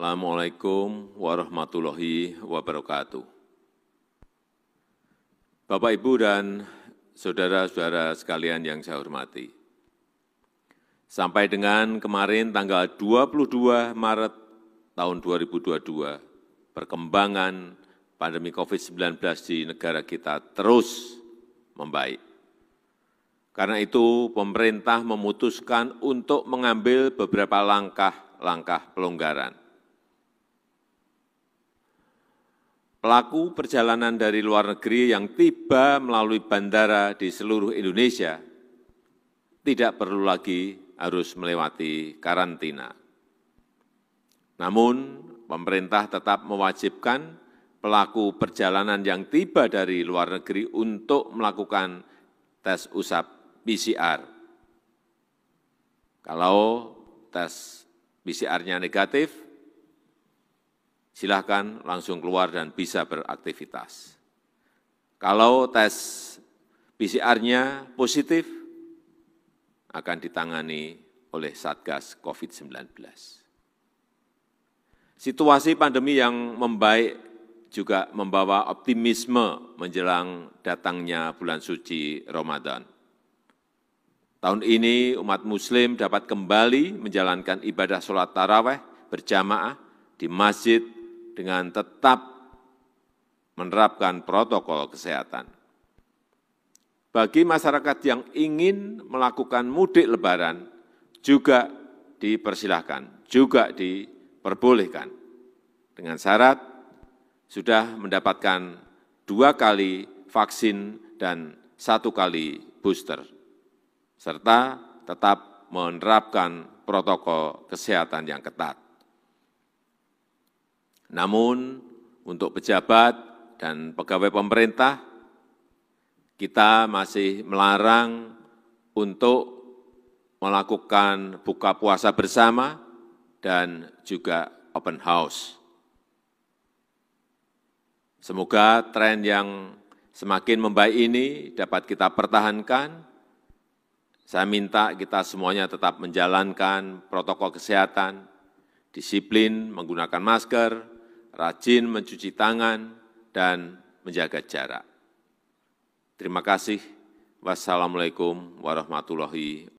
Assalamu'alaikum warahmatullahi wabarakatuh. Bapak, Ibu, dan saudara-saudara sekalian yang saya hormati, sampai dengan kemarin tanggal 22 Maret tahun 2022, perkembangan pandemi COVID-19 di negara kita terus membaik. Karena itu, pemerintah memutuskan untuk mengambil beberapa langkah-langkah pelonggaran. pelaku perjalanan dari luar negeri yang tiba melalui bandara di seluruh Indonesia tidak perlu lagi harus melewati karantina. Namun, pemerintah tetap mewajibkan pelaku perjalanan yang tiba dari luar negeri untuk melakukan tes usap PCR. Kalau tes PCR-nya negatif, silahkan langsung keluar dan bisa beraktivitas. Kalau tes PCR-nya positif, akan ditangani oleh Satgas COVID-19. Situasi pandemi yang membaik juga membawa optimisme menjelang datangnya bulan suci Ramadan. Tahun ini umat muslim dapat kembali menjalankan ibadah sholat taraweh berjamaah di masjid dengan tetap menerapkan protokol kesehatan. Bagi masyarakat yang ingin melakukan mudik lebaran, juga dipersilahkan, juga diperbolehkan. Dengan syarat sudah mendapatkan dua kali vaksin dan satu kali booster, serta tetap menerapkan protokol kesehatan yang ketat namun untuk pejabat dan pegawai pemerintah kita masih melarang untuk melakukan buka puasa bersama dan juga open house. Semoga tren yang semakin membaik ini dapat kita pertahankan. Saya minta kita semuanya tetap menjalankan protokol kesehatan, disiplin menggunakan masker, rajin mencuci tangan, dan menjaga jarak. Terima kasih. Wassalamu'alaikum warahmatullahi